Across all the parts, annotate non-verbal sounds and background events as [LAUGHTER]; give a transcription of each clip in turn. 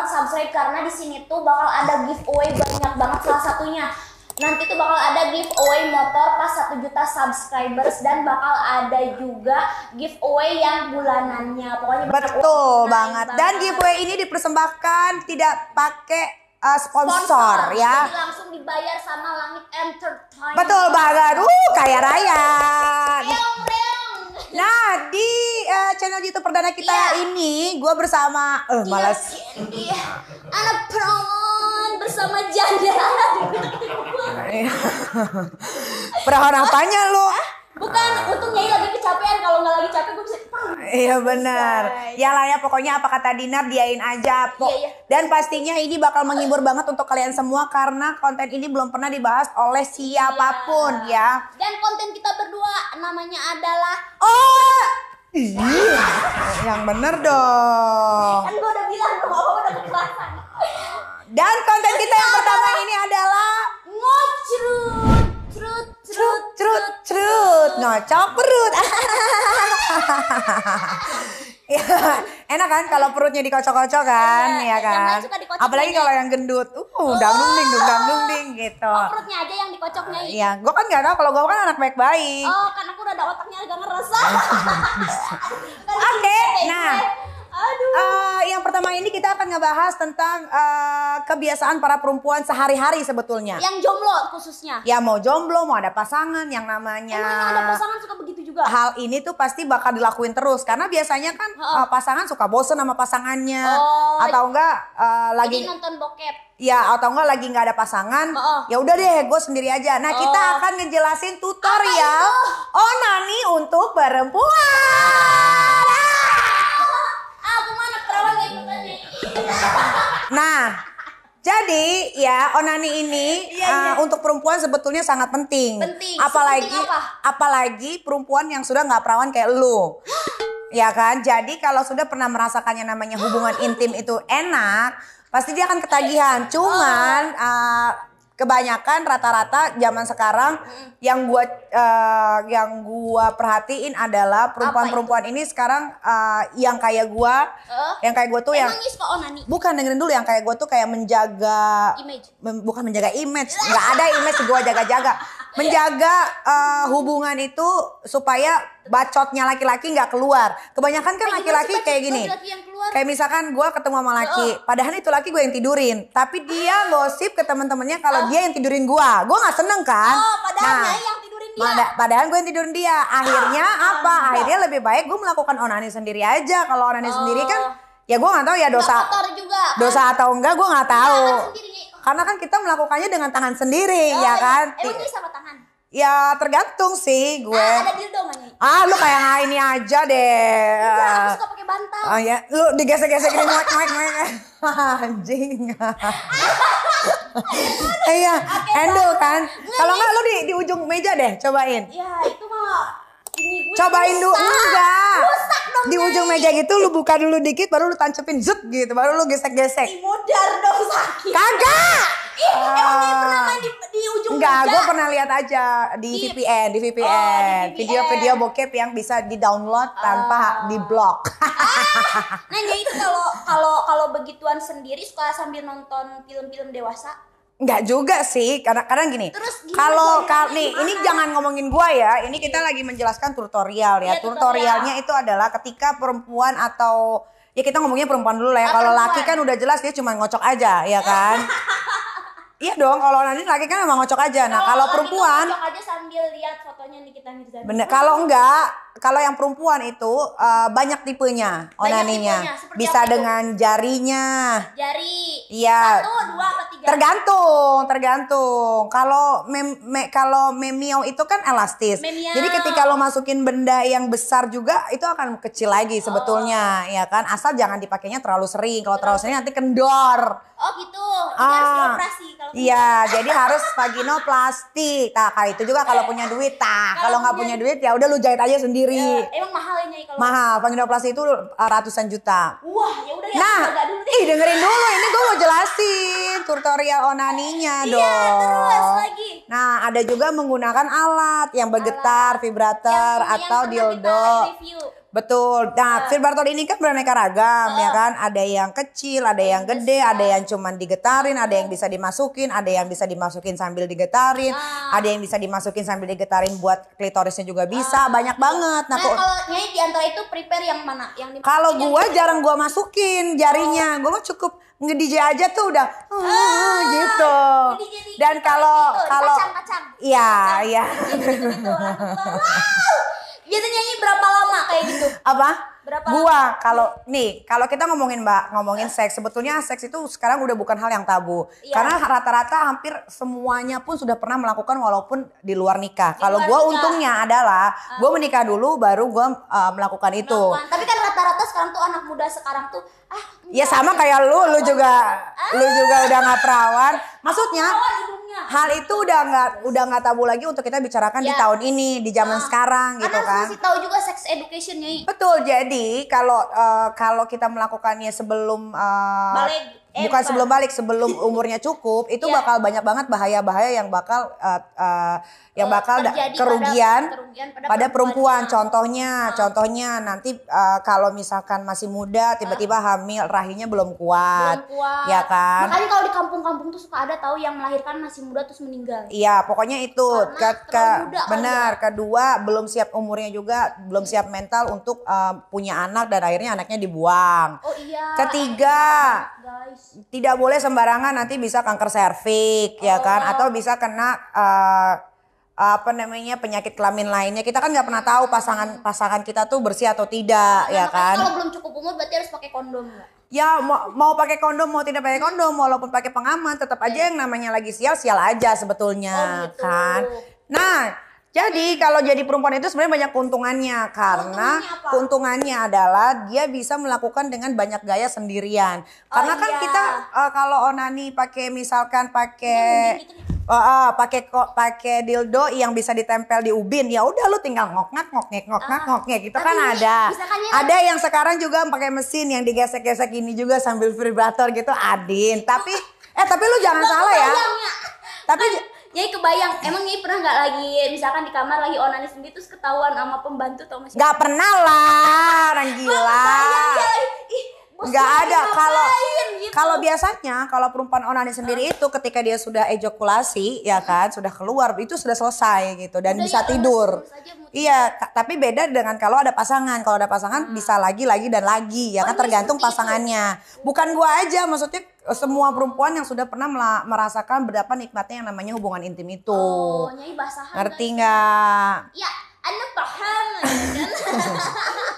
banget subscribe karena di sini tuh bakal ada giveaway banyak banget salah satunya nanti tuh bakal ada giveaway motor pas 1 juta subscribers dan bakal ada juga giveaway yang bulanannya pokoknya betul banget. banget dan giveaway ini dipersembahkan tidak pakai Uh, sponsor, sponsor ya. Jadi langsung dibayar sama Langit Entertainment. Betul banget. Uh, kaya raya. Nah di uh, channel YouTube perdana kita yeah. ini gue bersama, eh uh, iya, malas. Iya. anak perawan bersama janda. Iya. [LAUGHS] Perawan apanya lo? Bukan, uh, nyai lagi kecapean. Kalau nggak lagi capek, gue bisa Iya benar. Ya lah ya, pokoknya apa kata Dinar, diain aja. Po. Iya, iya. Dan pastinya ini bakal menghibur banget untuk kalian semua karena konten ini belum pernah dibahas oleh siapapun iya. ya. Dan konten kita berdua namanya adalah. Oh. Iya, iya yang bener dong. Kan gue udah bilang dong, apa udah kekerasan. Dan konten kita yang pertama ini adalah ngocrut, crut, crut, Cerut, ngocok perut. [LAUGHS] Iya, enak kan kalau perutnya dikocok-kocok kan, ya, ya kan. Yang Apalagi kalau yang gendut, uh, oh. dangdung ding, dung ding gitu. Oh, perutnya aja yang dikocoknya. Iya, gue kan gak tau kalau gue kan anak baik-baik. Oh, karena aku udah ada otaknya agak ngerasa. [LAUGHS] Oke, okay, nah. Aduh. Uh, yang pertama ini kita akan ngebahas tentang uh, kebiasaan para perempuan sehari-hari sebetulnya. Yang jomblo khususnya. Ya mau jomblo, mau ada pasangan yang namanya. Emang yang ada pasangan suka begitu juga. Hal ini tuh pasti bakal dilakuin terus karena biasanya kan uh, pasangan suka bosen sama pasangannya oh, atau iya. enggak uh, lagi nonton bokep. Ya atau enggak lagi nggak ada pasangan, uh ya udah deh gue sendiri aja. Nah kita oh. akan ngejelasin tutorial onani untuk perempuan. Jadi ya onani ini iya, uh, untuk perempuan sebetulnya sangat penting. Penting. Apalagi apa? apalagi perempuan yang sudah nggak perawan kayak lu. [GASPS] ya kan? Jadi kalau sudah pernah merasakannya namanya hubungan intim itu enak, pasti dia akan ketagihan. Oh. Cuman uh, kebanyakan rata-rata zaman sekarang hmm. yang gua uh, yang gua perhatiin adalah perempuan-perempuan ini sekarang uh, yang kayak gua uh, yang kayak gua tuh yang Bukan dengerin dulu yang kayak gua tuh kayak menjaga image. bukan menjaga image, nggak ada image gua jaga-jaga. [LAUGHS] Menjaga uh, hubungan itu supaya bacotnya laki-laki nggak keluar. Kebanyakan kan laki-laki kayak gini. Kayak misalkan gue ketemu sama laki, padahal itu laki gue yang tidurin, tapi dia ah. gosip ke teman-temannya kalau ah. dia yang tidurin gue. Gue nggak seneng kan? Oh, padahal nah, yang tidurin dia. padahal gue yang tidurin dia. Akhirnya ah, apa? Akhirnya lebih baik gue melakukan onani sendiri aja. Kalau onani oh. sendiri kan ya gue nggak tahu ya dosa juga, kan? dosa atau enggak gue nggak iya, tahu. Kan Karena kan kita melakukannya dengan tangan sendiri, oh, ya kan? Emang bisa Ya tergantung sih gue. Ah, ada dildo gak nih? Ah, lu kayak ah. ini aja deh. Enggak, aku ah. suka pakai bantal. Ah ya, lu digesek-gesek ini naik naik naik. Anjing. Iya, Endo kan. Kalau enggak lu di di ujung meja deh, cobain. Iya, itu mah ini cobain dulu enggak di ujung meja gitu lu buka dulu dikit baru lu tancepin zut gitu baru lu gesek-gesek Ih, modar dong sakit kagak Ih, uh, emang ah. pernah main di, di ujung enggak, gue pernah lihat aja di, di VPN, di VPN. Oh, video Video-video bokep yang bisa di-download uh. tanpa ah. di-block. [LAUGHS] Ah, jadi itu kalau kalau kalau begituan sendiri suka sambil nonton film-film dewasa? Enggak juga sih, karena kadang gini. Terus Kalau nih ini jangan ngomongin gua ya, ini kita iya. lagi menjelaskan tutorial ya. ya Tutorialnya itu adalah ketika perempuan atau ya kita ngomongnya perempuan dulu lah ya. Ah, kalau laki kan udah jelas dia cuma ngocok aja, ya kan? [LAUGHS] Iya dong, kalau nanti laki kan emang ngocok aja. Nah, kalau perempuan ngocok aja sambil lihat fotonya nih kita. Bener, kalau enggak kalau yang perempuan itu uh, banyak tipenya onaninya. Bisa Bisa itu? dengan jarinya. Jari. Iya. Satu, dua, atau tiga. Tergantung, tergantung. Kalau mem me, kalau memio itu kan elastis. Memiau. Jadi ketika lo masukin benda yang besar juga itu akan kecil lagi oh. sebetulnya, oh. ya kan? Asal jangan dipakainya terlalu sering. Kalau terlalu sering nanti kendor. Oh gitu. ah, harus dioperasi Iya, jadi harus Tak Nah, iya, itu juga kalau punya duit, tak. Kalau nggak punya duit ya udah lu jahit aja sendiri sendiri. Ya, emang mahal ini ya kalau mahal. Vaginoplasti itu uh, ratusan juta. Wah, ya udah ya. Nah, dulu ih dengerin dulu ini gue mau jelasin tutorial onaninya iya, dong. Iya, terus lagi. Nah, ada juga menggunakan alat yang bergetar, alat. vibrator yang, atau yang dildo. Betul. Nah, iya. vibrator ini kan beraneka ragam uh. ya kan. Ada yang kecil, ada yang iya, gede, ada yang cuman digetarin, ada yang bisa dimasukin, ada yang bisa dimasukin sambil digetarin, uh. ada yang bisa dimasukin sambil digetarin buat klitorisnya juga bisa. Uh. Banyak banget. Nah, nah kalau nyai di antara itu prepare yang mana? Yang Kalau gua jarang gua masukin jarinya. Gua cukup nge DJ aja tuh udah uh, gitu. Dan gitu, kalau gitu. kalau iya iya. [LAUGHS] biasa nyanyi berapa lama kayak gitu apa berapa gua kalau nih kalau kita ngomongin mbak ngomongin ya. seks sebetulnya seks itu sekarang udah bukan hal yang tabu ya. karena rata-rata hampir semuanya pun sudah pernah melakukan walaupun di luar nikah kalau gua untungnya adalah uh. gua menikah dulu baru gua uh, melakukan itu melakukan. tapi kan rata-rata sekarang tuh anak muda sekarang tuh ah ya sama kayak lu lu juga ah. lu juga udah nggak perawan ah. maksudnya perawan, hal itu udah nggak udah nggak tabu lagi untuk kita bicarakan ya. di tahun ini di zaman nah, sekarang gitu kan Karena masih tahu juga sex education betul jadi kalau uh, kalau kita melakukannya sebelum uh, eh, bukan sebelum balik sebelum [LAUGHS] umurnya cukup itu ya. bakal banyak banget bahaya-bahaya yang bakal uh, uh, yang uh, bakal kerugian pada, kerugian pada, pada perempuan, perempuan. Ah. contohnya uh. contohnya nanti uh, kalau misalkan masih muda ah. tiba-tiba uh. hamil rahinya belum kuat, belum kuat ya kan makanya kalau di kampung-kampung tuh suka ada tahu yang melahirkan masih muda terus meninggal iya pokoknya itu ke, ke ya. benar kan? kedua belum siap umurnya juga belum iya. siap mental untuk uh, punya anak dan akhirnya anaknya dibuang oh iya ketiga iya guys. Tidak boleh sembarangan nanti bisa kanker serviks ya oh. ya kan atau bisa kena uh, apa namanya penyakit kelamin lainnya kita kan nggak pernah tahu pasangan pasangan kita tuh bersih atau tidak nah, ya kan kalau belum cukup umur berarti harus pakai kondom ya? ya mau, mau pakai kondom mau tidak pakai kondom walaupun pakai pengaman tetap aja iya. yang namanya lagi sial sial aja sebetulnya oh, gitu. kan nah jadi kalau jadi perempuan itu sebenarnya banyak keuntungannya karena keuntungannya, keuntungannya adalah dia bisa melakukan dengan banyak gaya sendirian. Oh, karena kan iya. kan kita uh, kalau onani pakai misalkan pakai uh, uh, pakai pakai dildo yang bisa ditempel di ubin, ya udah lu tinggal ngok-ngak ngok-ngek ngok-ngak ah, ngok-ngek gitu kan ada. Ya, ada yang sekarang juga pakai mesin yang digesek-gesek ini juga sambil vibrator gitu, Adin. Tapi [LAUGHS] eh tapi lu jangan salah ya. Tapi Nyai kebayang, emang Nyai pernah nggak lagi misalkan di kamar lagi onani sendiri terus ketahuan sama pembantu atau masih? Gak pernah lah, orang gila. ya, Ih, nggak ada kalau gitu. kalau biasanya kalau perempuan onani sendiri itu ketika dia sudah ejakulasi ya kan sudah keluar itu sudah selesai gitu dan udah bisa ya, tidur iya tapi beda dengan kalau ada pasangan kalau ada pasangan hmm. bisa lagi lagi dan lagi ya oh, kan iya, tergantung pasangannya itu. bukan gua aja maksudnya eh, semua perempuan yang sudah pernah merasakan berapa nikmatnya yang namanya hubungan intim itu oh, ngerti nggak iya anda paham kan?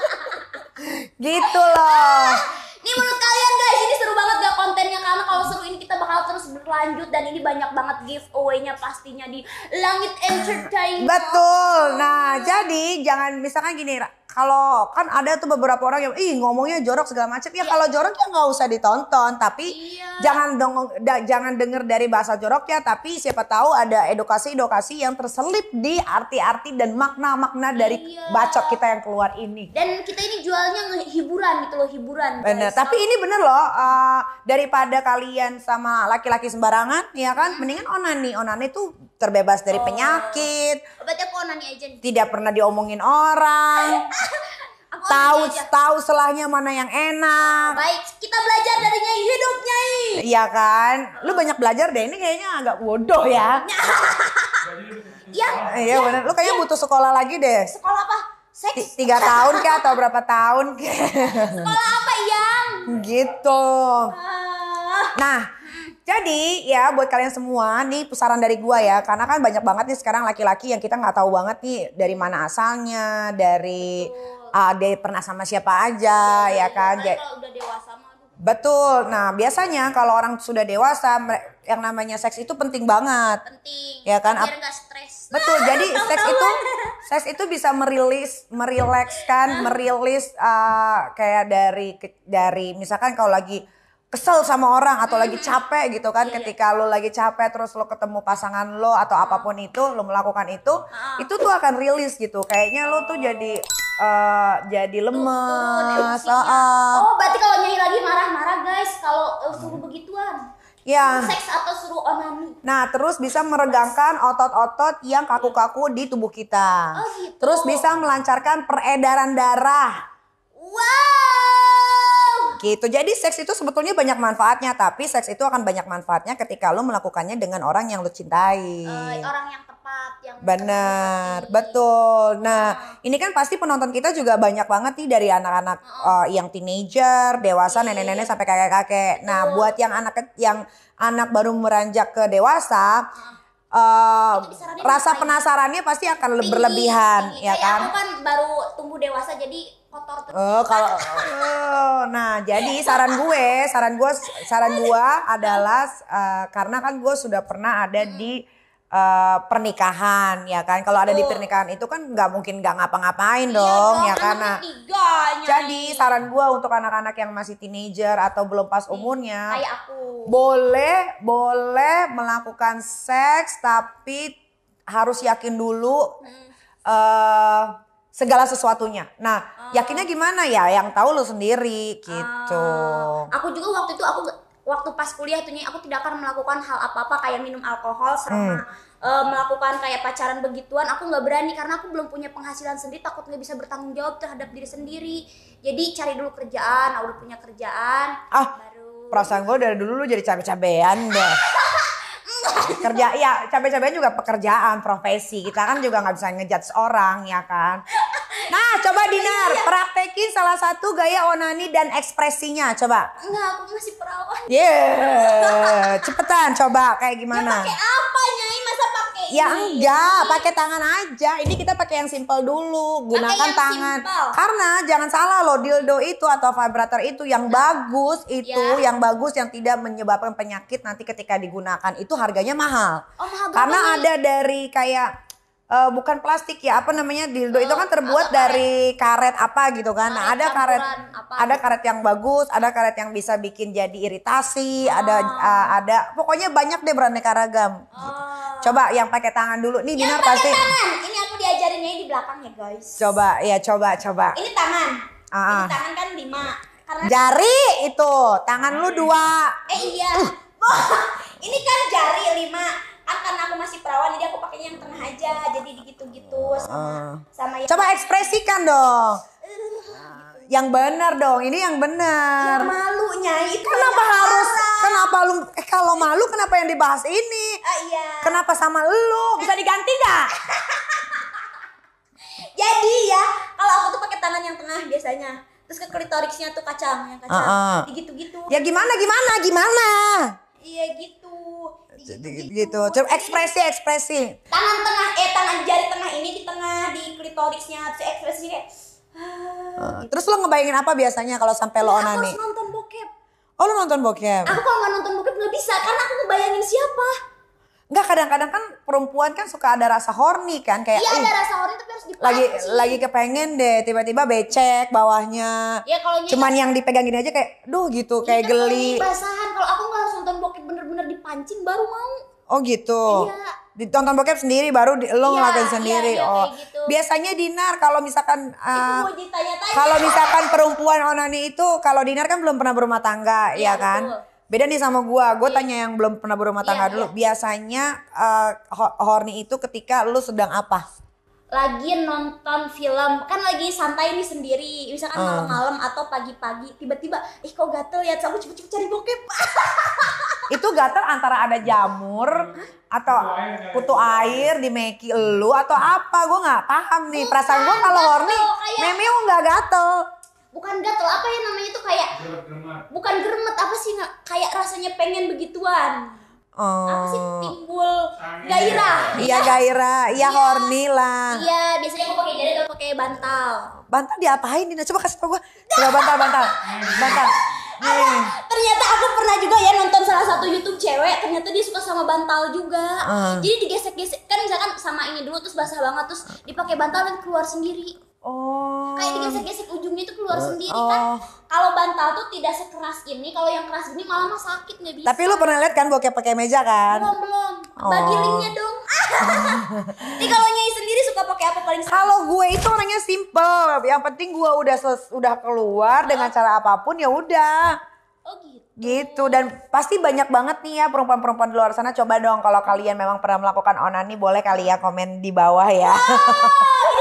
[LAUGHS] gitu loh [LAUGHS] Ini menurut kalian guys, ini seru banget gak kontennya karena kalau seru ini kita bakal terus berlanjut dan ini banyak banget giveaway-nya pastinya di Langit Entertainment. Betul. Nah, jadi jangan misalkan gini, kalau kan ada tuh beberapa orang yang ih ngomongnya jorok segala macam ya iya. kalau jorok ya nggak usah ditonton tapi iya. jangan dong da, jangan denger dari bahasa joroknya tapi siapa tahu ada edukasi edukasi yang terselip di arti-arti dan makna-makna dari iya. bacot kita yang keluar ini dan kita ini jualnya hiburan gitu loh hiburan Benar, tapi ini bener loh uh, daripada kalian sama Nah, laki-laki sembarangan ya kan hmm. mendingan onani onani itu terbebas dari Oh. penyakit Obatnya oh, aku onani aja nih. tidak pernah diomongin orang [LAUGHS] tahu tahu selahnya mana yang enak oh, Baik, kita belajar dari Nyai Hidup, Nyai. Iya kan, lu banyak belajar deh. Ini kayaknya agak bodoh ya. [LAUGHS] Iya. Iya, iya. benar. Lu kayaknya butuh sekolah lagi deh. Sekolah apa? Seks. Tiga tahun kah atau berapa tahun kah? [LAUGHS] Sekolah apa, Yang? gitu. Ah. Nah, jadi ya buat kalian semua nih pesaran dari gua ya karena kan banyak banget nih sekarang laki-laki yang kita nggak tahu banget nih dari mana asalnya, dari ada ah, uh, pernah sama siapa aja iya, iya, ya, ya kan. kalau udah dewasa mah Betul. Nah, biasanya kalau orang sudah dewasa yang namanya seks itu penting banget. Penting. Ya kan? Biar gak stres. Betul. Jadi [LAUGHS] seks itu seks itu bisa merilis, merilekskan, nah. merilis uh, kayak dari dari misalkan kalau lagi kesel sama orang atau lagi capek gitu kan iya. ketika lo lagi capek terus lo ketemu pasangan lo atau apapun itu lo melakukan itu uh. itu tuh akan rilis gitu kayaknya lo tuh jadi uh, jadi lemes ah. oh berarti kalau nyanyi lagi marah-marah guys kalau uh, suruh begituan Ya. Seks atau suruh onani. Nah, terus bisa meregangkan otot-otot yang kaku-kaku di tubuh kita. Oh, gitu. Terus bisa melancarkan peredaran darah. Wow gitu. Jadi seks itu sebetulnya banyak manfaatnya, tapi seks itu akan banyak manfaatnya ketika lo melakukannya dengan orang yang lo cintai. Uh, orang yang tepat, yang Benar, betul. Nah, iya. ini kan pasti penonton kita juga banyak banget nih dari anak-anak uh, yang teenager, dewasa, iya. nenek-nenek sampai kakek-kakek. Nah, buat yang anak yang anak baru meranjak ke dewasa, uh rasa penasarannya pasti akan tinggi, berlebihan ya kan? Aku kan baru tumbuh dewasa jadi kotor terus. Oh, kalau oh, nah jadi iya. saran gue, saran gue, saran gue adalah uh, karena kan gue sudah pernah ada hmm. di uh, pernikahan ya kan kalau ada di pernikahan itu kan nggak mungkin nggak ngapa-ngapain iya dong, ya kan karena jadi saran gue untuk anak-anak yang masih teenager atau belum pas iya, umurnya boleh boleh melakukan seks tapi harus yakin dulu uh, segala sesuatunya. Nah, uh. yakinnya gimana ya? Yang tahu lo sendiri gitu. Uh. Aku juga waktu itu aku waktu pas kuliah tuh nih aku tidak akan melakukan hal apa-apa kayak minum alkohol sama hmm. uh, melakukan kayak pacaran begituan aku nggak berani karena aku belum punya penghasilan sendiri takut nggak bisa bertanggung jawab terhadap diri sendiri jadi cari dulu kerjaan aku udah punya kerjaan ah baru perasaan gue dari dulu lu jadi cabe-cabean deh [LAUGHS] kerja ya capek capek juga pekerjaan profesi kita kan juga nggak bisa ngejudge seorang ya kan Nah, coba iya, Dinar, iya. praktekin salah satu gaya onani dan ekspresinya, coba. Enggak, aku masih perawan. Yeah. [LAUGHS] Cepetan coba kayak gimana? Ya pakai apa, Nyai? Masa pakai Ya enggak, pakai tangan aja. Ini kita pakai yang simple dulu, gunakan yang tangan. Simple. Karena jangan salah loh, dildo itu atau vibrator itu yang nah. bagus itu, ya. yang bagus yang tidak menyebabkan penyakit nanti ketika digunakan itu harganya mahal. Oh, mahal Karena ada dari kayak uh, bukan plastik ya apa namanya dildo oh, itu kan oh, terbuat dari karet. apa gitu kan nah, ada karet apa, ada gitu. karet yang bagus ada karet yang bisa bikin jadi iritasi oh. ada uh, ada pokoknya banyak deh beraneka ragam oh. gitu. coba yang pakai tangan dulu nih Dinar pasti tangan. ini aku diajarinnya di belakang ya guys coba ya coba coba ini tangan uh ini tangan kan lima karena jari itu tangan lu dua eh iya [LAUGHS] ini kan jari lima kan karena aku masih perawan jadi aku pakainya yang tengah aja jadi gitu-gitu ah. sama uh. sama yang coba ekspresikan dong yang benar dong ini yang benar ya, malunya itu kenapa harus kenapa lu eh kalau malu kenapa yang dibahas ini uh, iya. kenapa sama lu bisa diganti nggak [LAUGHS] jadi ya kalau aku tuh pakai tangan yang tengah biasanya terus ke klitoriksnya tuh kacang yang kacang uh, uh. gitu gitu ya gimana gimana gimana iya gitu Gitu, gitu, gitu. Coba ekspresi ekspresi. Tangan tengah eh tangan jari tengah ini di tengah di klitorisnya terus ekspresi kayak. Uh, gitu. Terus lo ngebayangin apa biasanya kalau sampai lo iya, onani? Aku nonton bokep. Oh lo nonton bokep? Aku kalau nggak nonton bokep nggak bisa karena aku ngebayangin siapa. Enggak kadang-kadang kan perempuan kan suka ada rasa horny kan kayak Iya ada rasa horny tapi harus dipancing. Lagi lagi kepengen deh tiba-tiba becek bawahnya. Ya kalau cuman yang dipegang gini aja kayak duh gitu iya, kayak kan geli. Basahan kalau aku nggak nonton bokep kancing baru mau. Oh gitu. Iya. Ditonton bokep sendiri baru di, lo iya, ngelakuin iya, sendiri. Iya, iya, oh. Gitu. Biasanya dinar kalau misalkan uh, kalau misalkan perempuan onani itu kalau dinar kan belum pernah berumah tangga, iya, ya kan? Betul. Beda nih sama gua. Gua iya. tanya yang belum pernah berumah tangga iya, dulu. Iya. Biasanya uh, horny itu ketika lu sedang apa? lagi nonton film kan lagi santai nih sendiri misalkan malam ah. malam-malam atau pagi-pagi tiba-tiba ih kok gatel ya aku cepet-cepet cari bokep [LAUGHS] itu gatel antara ada jamur atau kutu air di meki lu atau apa gue nggak paham nih perasaan gue kalau horny memi memeo nggak gatel bukan gatel apa ya namanya itu kayak bukan germet apa sih nggak kayak rasanya pengen begituan Oh. Apa sih oh. timbul gairah? Iya gairah, iya ya, horny lah. Iya, biasanya gue pakai jari atau pakai bantal. Bantal diapain Dina? Coba kasih tau gue. Coba bantal, bantal, bantal. Ada. Eh. Ternyata aku pernah juga ya nonton salah satu YouTube cewek, ternyata dia suka sama bantal juga. Uh. Jadi digesek-gesek kan misalkan sama ini dulu terus basah banget terus dipakai bantal dan keluar sendiri. Oh. Kayak digesek-gesek ujungnya itu keluar uh. sendiri oh. kan. Oh. Kalau bantal tuh tidak sekeras ini, kalau yang keras ini malah mah sakit nggak bisa. Tapi lu pernah lihat kan bokep pakai meja kan? Belum belum. Oh. Bagi oh. linknya dong. [LAUGHS] Ini kalau aku paling Kalau gue itu orangnya simple. Yang penting gue udah ses, udah keluar oh. dengan cara apapun ya udah. Oh gitu. Gitu dan pasti banyak banget nih ya perempuan-perempuan di luar sana coba dong kalau kalian memang pernah melakukan onani boleh kali ya komen di bawah ya. Wow.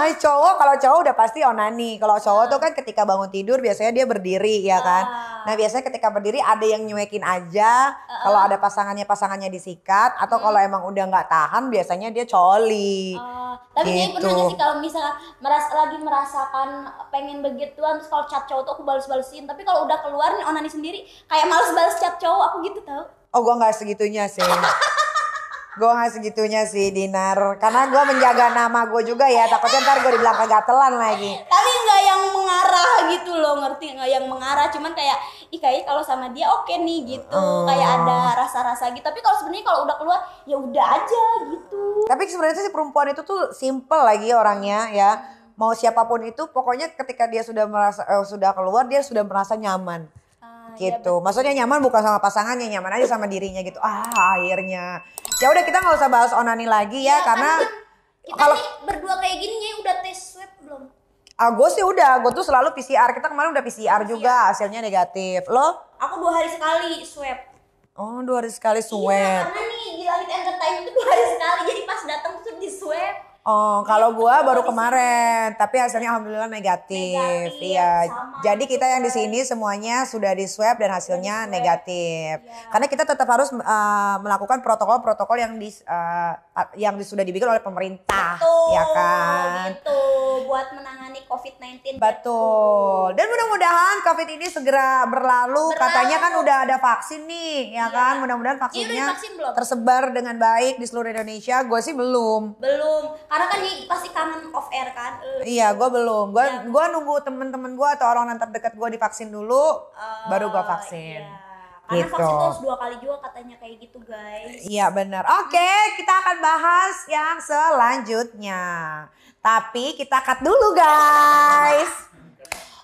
Ay, cowok kalau cowok udah pasti onani. Kalau cowok nah. tuh kan ketika bangun tidur biasanya dia berdiri ya ah. kan. Nah, biasanya ketika berdiri ada yang nyuekin aja. uh Kalau ada pasangannya pasangannya disikat atau hmm. kalau emang udah nggak tahan biasanya dia coli. Uh, tapi gitu. dia pernah sih kalau misalnya merasa lagi merasakan pengen begituan terus kalau chat cowok tuh aku balas-balesin. Tapi kalau udah keluar nih onani sendiri kayak males balas chat cowok aku gitu tau. Oh, gua nggak segitunya sih. [LAUGHS] gue gak segitunya sih Dinar karena gue menjaga nama gue juga ya takutnya ntar gue dibilang kegatelan lagi tapi nggak yang mengarah gitu loh ngerti nggak yang mengarah cuman kayak ih kayaknya kalau sama dia oke okay nih gitu oh. kayak ada rasa-rasa gitu tapi kalau sebenarnya kalau udah keluar ya udah aja gitu tapi sebenarnya sih perempuan itu tuh simple lagi orangnya ya mau siapapun itu pokoknya ketika dia sudah merasa eh, sudah keluar dia sudah merasa nyaman Iya, gitu. Ya, Maksudnya nyaman bukan sama pasangannya, nyaman aja sama dirinya gitu. Ah, akhirnya. Ya udah kita nggak usah bahas onani lagi ya, ya karena kita kalau berdua kayak gini ya udah tes swab belum? Ah, gue sih udah, gue tuh selalu PCR. Kita kemarin udah PCR, PCR. juga, hasilnya negatif. Lo? Aku dua hari sekali swab. Oh, dua hari sekali iya, swab. Iya, karena nih di Langit Entertainment itu dua hari sekali. Jadi pas datang tuh di swab Oh, kalau iya, gua baru kemarin, tapi hasilnya alhamdulillah negatif. negatif iya. Sama. Jadi kita yang di sini semuanya sudah di swab dan hasilnya swab. negatif. Ya. Karena kita tetap harus uh, melakukan protokol-protokol yang di uh, eh, yang sudah dibikin oleh pemerintah, betul, ya kan? Gitu. Buat menangani COVID-19. Betul. Dan mudah-mudahan COVID ini segera berlalu. berlalu. Katanya kan udah ada vaksin nih, ya, ya. kan? Mudah-mudahan iya, vaksinnya vaksin tersebar dengan baik di seluruh Indonesia. Gue sih belum. Belum karena kan dia pasti kangen off air kan uh. iya gue belum gue yeah. gue nunggu temen-temen gue atau orang-orang terdekat gue divaksin dulu uh, baru gue vaksin yeah. Karena gitu. vaksin harus dua kali juga katanya kayak gitu guys. Iya benar. Oke, okay, kita akan bahas yang selanjutnya. Tapi kita cut dulu guys.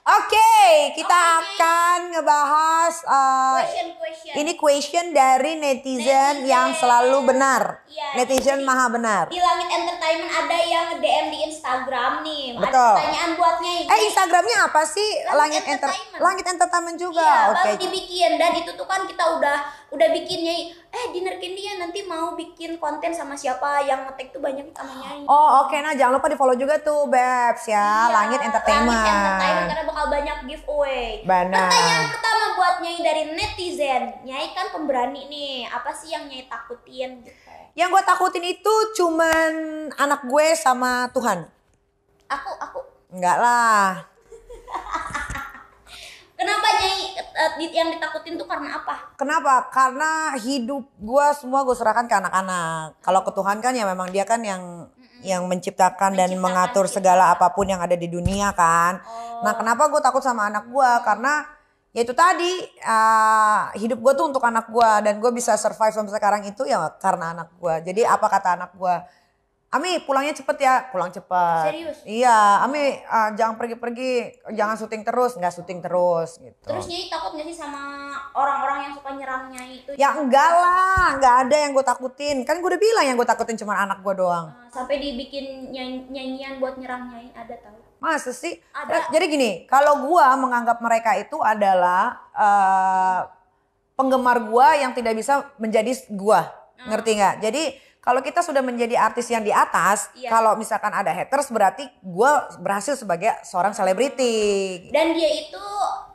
Oke, okay, kita okay. akan ngebahas uh, question, question. ini question dari netizen, netizen. yang selalu benar. Ya, netizen jadi, maha benar. Di Langit Entertainment ada yang DM di Instagram nih. Betul. Ada pertanyaan buatnya. Eh, Instagramnya apa sih? Langit, Langit Entertainment. Langit Entertainment juga. Iya, oke. okay. baru dibikin dan itu tuh kan kita udah udah bikin nyai eh dinner candy ya nanti mau bikin konten sama siapa yang ngetek tuh banyak sama nyai oh oke okay. nah jangan lupa di follow juga tuh Babs ya iya, Langit Entertainment Langit Entertainment karena bakal banyak giveaway Benar. pertanyaan pertama buat Nyai dari netizen Nyai kan pemberani nih apa sih yang Nyai takutin gitu? yang gue takutin itu cuman anak gue sama Tuhan aku aku enggak lah [LAUGHS] Kenapa Nyai eh, yang ditakutin tuh karena apa? Kenapa? Karena hidup gue semua gue serahkan ke anak-anak. Kalau ke Tuhan kan ya memang dia kan yang yang menciptakan, menciptakan dan mengatur kita. segala apapun yang ada di dunia kan. Oh. Nah kenapa gue takut sama anak gue? Karena ya itu tadi uh, hidup gue tuh untuk anak gue dan gue bisa survive sampai sekarang itu ya karena anak gue. Jadi apa kata anak gue? Ami pulangnya cepet ya, pulang cepet. Serius? Iya, Ami uh, jangan pergi-pergi, jangan syuting terus, nggak syuting terus gitu. Terus Nyai takut nggak sih sama orang-orang yang suka nyerangnya itu? Ya enggak lah, nggak ada yang gue takutin. Kan gue udah bilang yang gue takutin cuma anak gue doang. Ah, sampai dibikin nyanyi nyanyian buat nyerang Nyai, ada tau? Masa sih? Ada. Jadi gini, kalau gue menganggap mereka itu adalah uh, penggemar gue yang tidak bisa menjadi gue, ngerti nggak? Jadi kalau kita sudah menjadi artis yang di atas, iya. kalau misalkan ada haters berarti gue berhasil sebagai seorang selebriti. Dan dia itu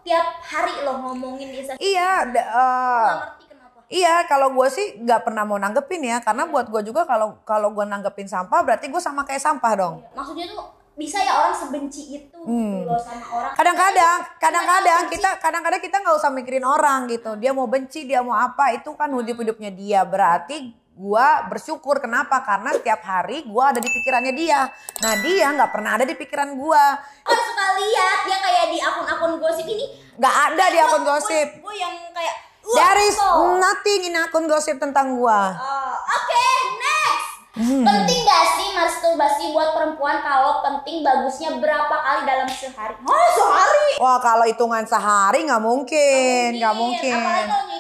tiap hari loh ngomongin dia. Iya. Da, uh, ngerti kenapa. Iya, kalau gue sih nggak pernah mau nanggepin ya, karena hmm. buat gue juga kalau kalau gue nanggepin sampah berarti gue sama kayak sampah dong. Iya. Maksudnya tuh bisa ya orang sebenci itu gitu hmm. loh sama orang. Kadang-kadang, kadang-kadang kita kadang-kadang kita nggak usah mikirin orang gitu. Dia mau benci, dia mau apa itu kan hidup hidupnya dia. Berarti gue bersyukur kenapa karena setiap hari gue ada di pikirannya dia nah dia nggak pernah ada di pikiran gue Oh suka lihat dia kayak di akun-akun gosip ini nggak ada di akun gosip gue yang kayak dari nothing in akun gosip tentang gue uh, oh, oke okay, next hmm. penting gak sih masturbasi buat perempuan kalau penting bagusnya berapa kali dalam sehari oh sehari wah kalau hitungan sehari nggak mungkin nggak mungkin, gak mungkin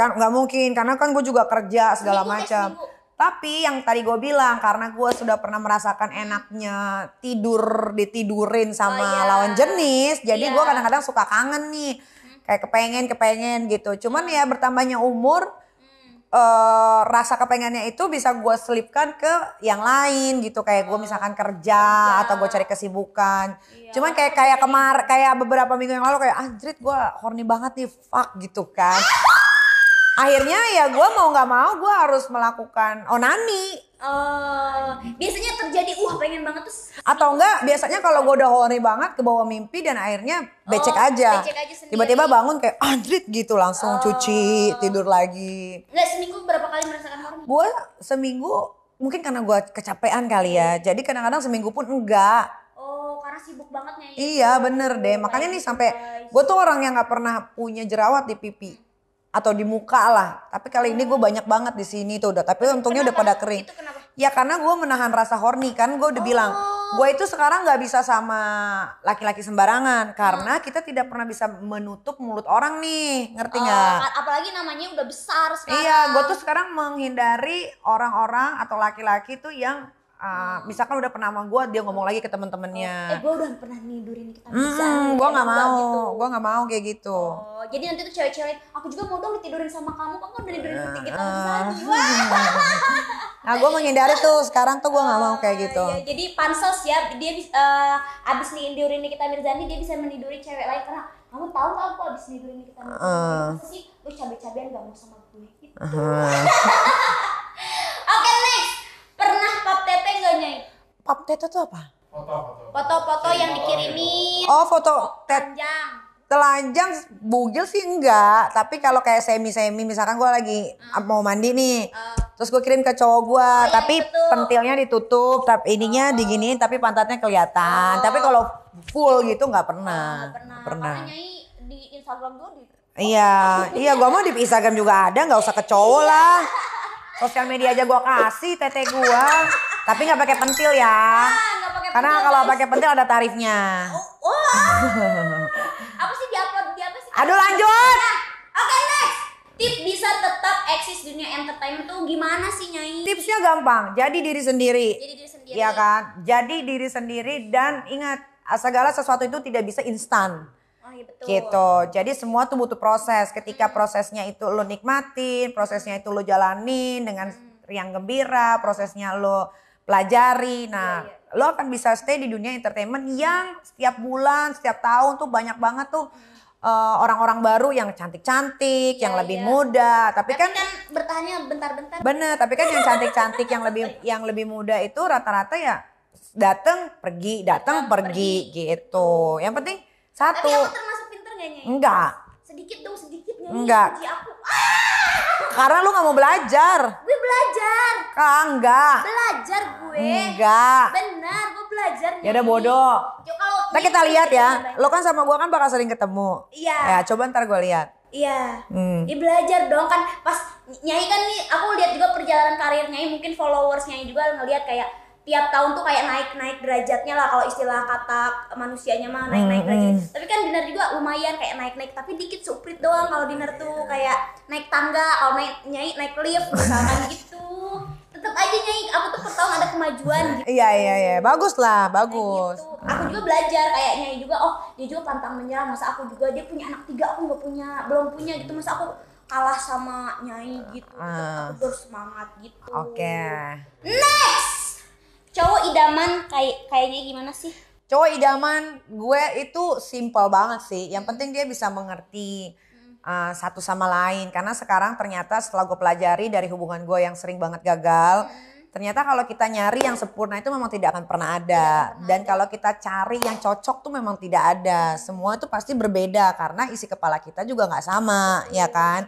kan nggak mungkin karena kan gue juga kerja segala macam tapi yang tadi gue bilang karena gue sudah pernah merasakan enaknya tidur ditidurin sama oh, iya. lawan jenis jadi iya. gue kadang-kadang suka kangen nih hmm. kayak kepengen kepengen gitu cuman hmm. ya bertambahnya umur uh, rasa kepengennya itu bisa gue selipkan ke yang lain gitu kayak gue oh, misalkan kerja oh, atau gue cari kesibukan iya. cuman kayak kayak kemar kayak beberapa minggu yang lalu kayak anjrit ah, gue horny banget nih fuck gitu kan [LAUGHS] akhirnya ya gue mau nggak mau gue harus melakukan onani Oh, biasanya terjadi uh pengen banget terus atau enggak biasanya kalau gue udah horny banget ke bawah mimpi dan akhirnya becek oh, aja tiba-tiba bangun kayak anjrit gitu langsung oh. cuci tidur lagi nggak seminggu berapa kali merasakan horny gue seminggu mungkin karena gue kecapean kali ya iya. jadi kadang-kadang seminggu pun enggak oh karena sibuk bangetnya ya iya bener deh makanya nih sampai gue tuh orang yang nggak pernah punya jerawat di pipi atau di muka lah. Tapi kali ini gue banyak banget di sini tuh udah. Tapi untungnya kenapa? udah pada kering. Itu Ya karena gue menahan rasa horny kan gue udah oh. bilang. Gue itu sekarang nggak bisa sama laki-laki sembarangan. Karena hmm. kita tidak pernah bisa menutup mulut orang nih. Ngerti oh, gak? Apalagi namanya udah besar iya, sekarang. Iya gue tuh sekarang menghindari orang-orang atau laki-laki tuh yang Uh, misalkan udah pernah sama gue dia ngomong lagi ke temen-temennya oh, eh gue udah pernah nidurin kita hmm, gue nggak mau gitu. gue nggak mau kayak gitu oh, jadi nanti tuh cewek-cewek aku juga mau dong ditidurin sama kamu kamu kan udah nidurin uh, kita uh, [LAUGHS] nah gue menghindari tuh sekarang tuh gue nggak mau kayak oh, gitu ya, jadi pansos ya dia uh, abis nidurin kita Mirzani dia bisa meniduri cewek lain karena kamu tahu nggak aku abis nidurin kita Mirzani uh, sih lu cabe-cabean gak mau sama gue gitu uh, [LAUGHS] oke okay, next Pernah pap tete nggak nyai? Pap tete tuh apa? Foto-foto. Foto-foto yang dikirimin. Gitu. Oh foto tet. telanjang bugil sih enggak tapi kalau kayak semi semi misalkan gue lagi hmm. mau mandi nih uh. terus gue kirim ke cowok gue oh, iya, tapi iya, pentilnya ditutup tapi ininya oh. diginiin tapi pantatnya kelihatan oh. tapi kalau full gitu nggak pernah oh, nggak pernah, pernah. di Instagram gue di Iya, oh. iya gue mau di Instagram juga ada, nggak usah ke cowok lah. [LAUGHS] sosial media aja gua kasih tete gua tapi nggak pakai pentil ya ah, karena kalau pakai pentil ada tarifnya oh, oh. [LAUGHS] apa sih diupload di apa sih aduh lanjut nah, oke okay, next tip bisa tetap eksis dunia entertainment tuh gimana sih nyai tipsnya gampang jadi diri sendiri jadi diri sendiri ya kan jadi diri sendiri dan ingat segala sesuatu itu tidak bisa instan Oh, iya betul. Gitu. Jadi semua tuh butuh proses. Ketika hmm. prosesnya itu lo nikmatin, prosesnya itu lo jalanin dengan hmm. riang gembira, prosesnya lo pelajari. Iya, nah, yeah, yeah. lo akan bisa stay di dunia entertainment yang setiap bulan, setiap tahun tuh banyak banget tuh hmm. eh, orang-orang uh, baru yang cantik-cantik, yeah, yang lebih yeah. muda, tapi, tapi kan, kan bertahannya bentar-bentar. Bener, tapi kan yang cantik-cantik yang lebih [LAUGHS] yang lebih muda itu rata-rata ya datang pergi, datang pergi, pergi gitu. Yang penting satu. Tapi aku termasuk pinter gak nyanyi? Enggak. Sedikit dong, sedikit nyanyi. Enggak. Aku. Ah! [LAUGHS] Karena lu gak mau belajar. Gue belajar. Ah enggak. Belajar gue. Enggak. Benar, gue belajar. Ya udah bodoh. kita, gitu nah, kita lihat ya. Lo kan sama gue kan bakal sering ketemu. Iya. Ya, coba ntar gue lihat. Iya. Hmm. Ya, belajar dong kan pas Nyai kan nih aku lihat juga perjalanan karir Nyai mungkin followers followersnya juga ngeliat kayak tiap tahun tuh kayak naik-naik derajatnya lah kalau istilah kata manusianya mah naik-naik derajat. tapi kan dinner juga lumayan kayak naik-naik tapi dikit suprit doang kalau dinner tuh iya. kayak naik tangga, kalau naik nyai naik lift misalkan gitu. Tetap aja nyai aku tuh per ada kemajuan gitu. Iya iya iya, bagus lah, bagus. Gitu. Aku juga belajar kayak nyai juga oh dia juga pantang menyerah masa aku juga dia punya anak tiga aku nggak punya belum punya gitu masa aku kalah sama nyai gitu. Uh, aku harus semangat gitu. Oke. Okay. Next cowok idaman kayak kayaknya gimana sih cowok idaman gue itu simple banget sih yang penting dia bisa mengerti uh, satu sama lain karena sekarang ternyata setelah gue pelajari dari hubungan gue yang sering banget gagal hmm. ternyata kalau kita nyari yang sempurna itu memang tidak akan pernah ada iya, dan kalau kita cari yang cocok tuh memang tidak ada hmm. semua itu pasti berbeda karena isi kepala kita juga nggak sama ya iya, kan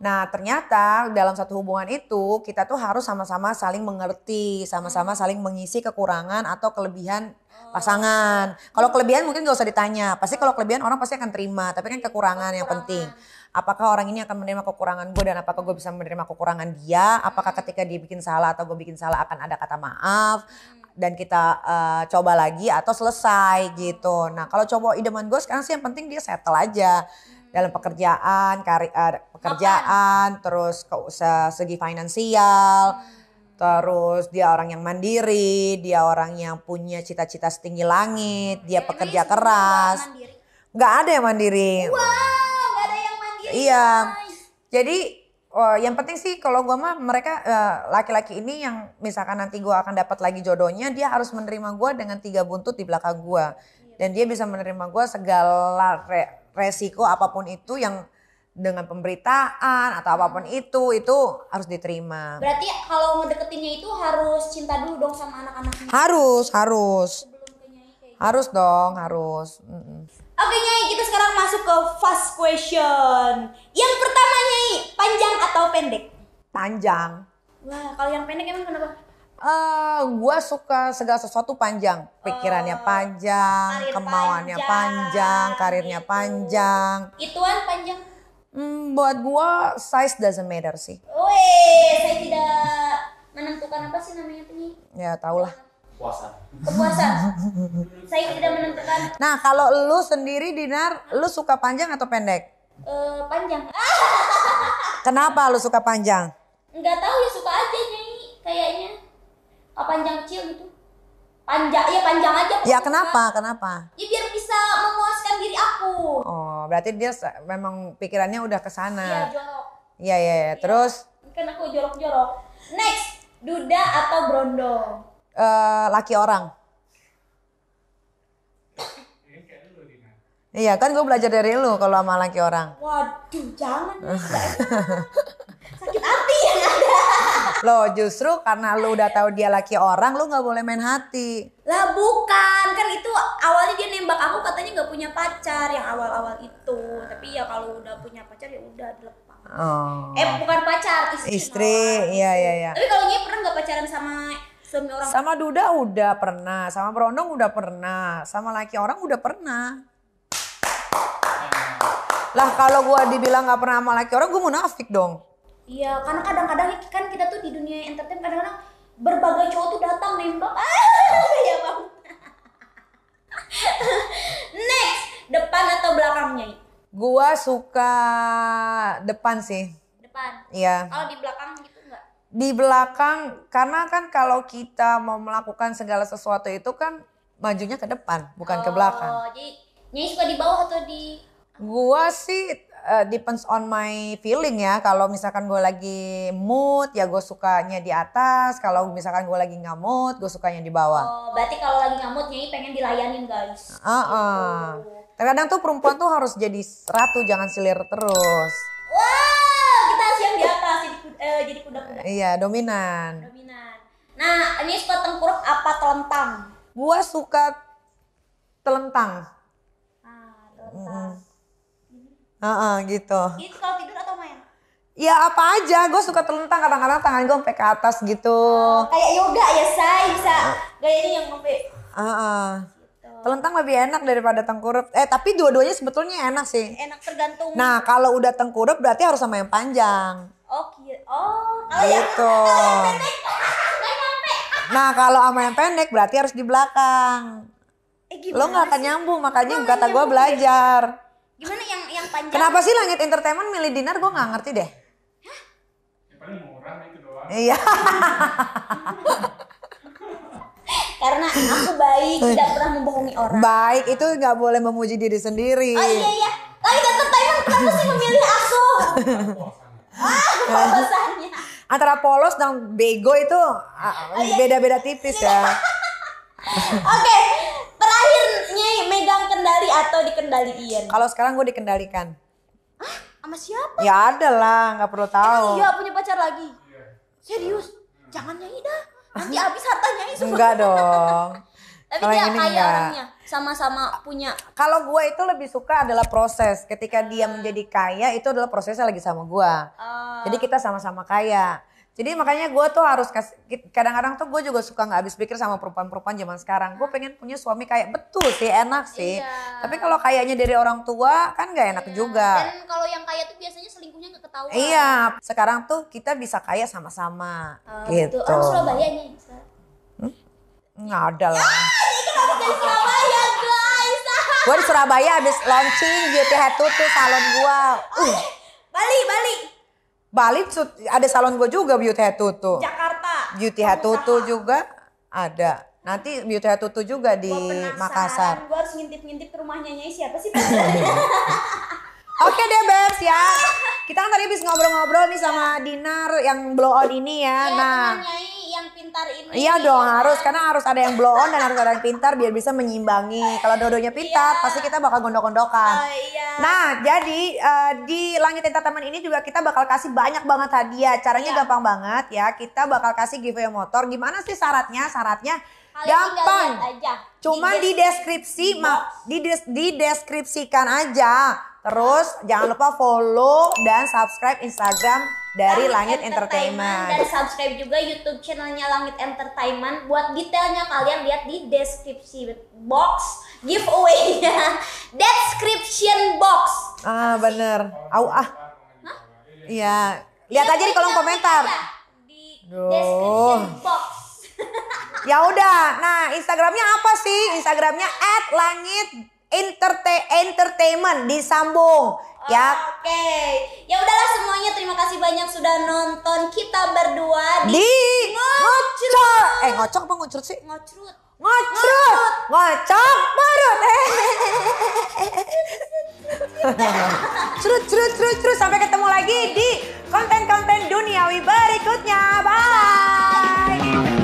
Nah, ternyata dalam satu hubungan itu kita tuh harus sama-sama saling mengerti, sama-sama hmm. saling mengisi kekurangan atau kelebihan oh. pasangan. Kalau kelebihan mungkin gak usah ditanya. Pasti kalau kelebihan orang pasti akan terima, tapi kan kekurangan, yang penting. Apakah orang ini akan menerima kekurangan gue dan apakah gue bisa menerima kekurangan dia? Apakah hmm. ketika dia bikin salah atau gue bikin salah akan ada kata maaf? Hmm. dan kita uh, coba lagi atau selesai gitu. Nah kalau coba idaman gue sekarang sih yang penting dia settle aja dalam pekerjaan, kari, uh, pekerjaan, Makan. terus ke segi finansial, hmm. terus dia orang yang mandiri, dia orang yang punya cita-cita setinggi langit, hmm. dia ya, pekerja keras. Nggak ada yang mandiri. Wow, gak ada yang mandiri. Iya. Guys. Jadi oh, yang penting sih kalau gue mah mereka eh, laki-laki uh, ini yang misalkan nanti gue akan dapat lagi jodohnya, dia harus menerima gue dengan tiga buntut di belakang gue. Iya. Dan dia bisa menerima gue segala re resiko apapun itu yang dengan pemberitaan atau apapun itu itu harus diterima. Berarti kalau ngedeketinnya itu harus cinta dulu dong sama anak-anaknya. Harus, harus. Gitu. Harus dong, harus. Mm -mm. Oke Nyai, kita sekarang masuk ke fast question. Yang pertama Nyai, panjang atau pendek? Panjang. Wah, kalau yang pendek emang kenapa? Uh, eh, gue suka segala sesuatu panjang, pikirannya oh, panjang, kemauannya panjang. panjang, karirnya gitu. panjang. Ituan panjang. Hmm, buat gue size doesn't matter sih. Wih, saya tidak menentukan apa sih namanya ini Ya tau lah. Puasa. saya tidak menentukan. Nah kalau lu sendiri Dinar, lu suka panjang atau pendek? Uh, panjang. Kenapa lu suka panjang? Enggak tahu ya suka aja nyanyi kayaknya panjang cil gitu panjang ya panjang aja ya kenapa kenapa ya biar bisa memuaskan diri aku oh berarti dia memang pikirannya udah ke sana iya jorok iya iya ya. terus iya. kan aku jorok-jorok next duda atau brondong uh, laki orang Iya kan gue belajar dari lu kalau sama laki orang. Waduh jangan. [LAUGHS] Loh justru karena lu udah tahu dia laki orang lu nggak boleh main hati. Lah bukan, kan itu awalnya dia nembak aku katanya nggak punya pacar yang awal-awal itu. Tapi ya kalau udah punya pacar ya udah dilepas. Oh. Eh bukan pacar, istri. Istri, iya iya iya. Tapi kalau dia pernah nggak pacaran sama suami orang? Sama Duda udah pernah, sama Berondong udah pernah, sama laki orang udah pernah. Lah kalau gua dibilang nggak pernah sama laki orang, gue munafik dong. Iya, karena kadang-kadang ya, kan kita tuh di dunia entertain kadang-kadang berbagai cowok tuh datang nembak. Ah, [LAUGHS] ya bang. [LAUGHS] Next, depan atau belakangnya? Gua suka depan sih. Depan. Iya. Kalau di belakang gitu enggak? Di belakang karena kan kalau kita mau melakukan segala sesuatu itu kan majunya ke depan, bukan oh, ke belakang. Oh, Jadi Nyai suka di bawah atau di Gua sih uh, depends on my feeling ya. Kalau misalkan gue lagi mood, ya gue sukanya di atas. Kalau misalkan gue lagi nggak mood, gue sukanya di bawah. Oh, berarti kalau lagi nggak mood, Nyai pengen dilayanin guys. Uh -uh. Terkadang tuh perempuan tuh harus jadi ratu, jangan silir terus. Wow, kita harus yang di atas, jadi, uh, jadi kuda-kuda. Iya, dominan. Dominan. Nah, ini suka tengkurap apa telentang? Gue suka telentang. Ah, telentang. Mm -hmm uh -uh, gitu itu kalau tidur atau main Ya apa aja, gue suka telentang kadang-kadang tangan gue sampai ke atas gitu. Oh, kayak yoga ya say bisa gaya ini yang sampai. Uh -uh. Telentang lebih enak daripada tengkurup. Eh tapi dua-duanya sebetulnya enak sih. Enak tergantung. Nah kalau udah tengkurup berarti harus sama yang panjang. Oh Oh gitu. [LAUGHS] yang Nah kalau sama yang pendek berarti harus di belakang. Eh, Lo nggak akan nyambung makanya kata gue belajar. Ya? gimana yang yang panjang kenapa sih langit entertainment milih dinner gue nggak ngerti deh ya, iya karena aku baik tidak pernah membohongi orang baik itu nggak boleh memuji diri sendiri oh iya iya langit entertainment kenapa sih memilih aku ah polosannya. antara polos dan bego itu ah, oh, iya, iya. beda-beda tipis ya oke terakhir nyai megang kendali atau dikendaliin? Kalau sekarang gue dikendalikan. Ah, Sama siapa? Ya ada lah, nggak perlu tahu. Emang iya punya pacar lagi. Serius? Jangan nyai dah. Nanti habis hartanya itu. Enggak dong. [LAUGHS] Tapi kalo dia kaya orangnya, sama-sama punya. Kalau gue itu lebih suka adalah proses. Ketika dia ah. menjadi kaya itu adalah prosesnya lagi sama gue. Uh. Ah. Jadi kita sama-sama kaya. Jadi makanya gue tuh harus kasih, kadang-kadang tuh gue juga suka gak habis pikir sama perempuan-perempuan zaman sekarang. Gue pengen punya suami kayak betul sih enak sih. Iya. Tapi kalau kayaknya dari orang tua kan gak enak iya. juga. Dan kalau yang kaya tuh biasanya selingkuhnya nggak ketahuan. Iya. Sekarang tuh kita bisa kaya sama-sama. Oh, gitu. gitu. Orang Surabaya nih. Hmm? Nggak ada lah. Ah, gue di Surabaya habis launching Beauty Head tuh salon gue. Uh. Bali, Bali. Bali ada salon gue juga Beauty Hatutu. Jakarta. Beauty Hatutu juga ada. Nanti Beauty Hatutu juga di Makassar. Gue harus ngintip-ngintip ke rumahnya Nyai siapa sih? [LAUGHS] [LAUGHS] Oke deh Bebs ya. Kita kan tadi habis ngobrol-ngobrol nih sama Dinar yang blow on ini ya. ya nah, yang pintar ini. Iya ya. dong, ya. harus karena harus ada yang blow on dan harus ada yang pintar biar bisa menyimbangi. Kalau Dodonya pintar, ya. pasti kita bakal gondok-gondokan. Oh, iya. Nah, jadi uh, di Langit Entertainment ini juga kita bakal kasih banyak banget hadiah. Caranya ya. gampang banget ya. Kita bakal kasih giveaway motor. Gimana sih syaratnya? Syaratnya Gampang. Aja. Cuman di, di deskripsi di, ma, di des, deskripsikan aja. Terus jangan lupa follow dan subscribe Instagram dari Langit, Langit Entertainment. Entertainment. Dan subscribe juga YouTube channelnya Langit Entertainment. Buat detailnya kalian lihat di deskripsi box giveaway-nya. [LAUGHS] Description box. Ah bener. Au ah. Iya. Lihat aja di kolom iya, komentar. Di description box ya udah nah instagramnya apa sih instagramnya at langit entertainment disambung ya oke okay. ya udahlah semuanya terima kasih banyak sudah nonton kita berdua di, di ngocok eh ngocok apa ngocrut sih ngocrut ngocrut ngocok perut [LAUGHS] cerut cerut cerut cerut sampai ketemu lagi di konten-konten duniawi berikutnya bye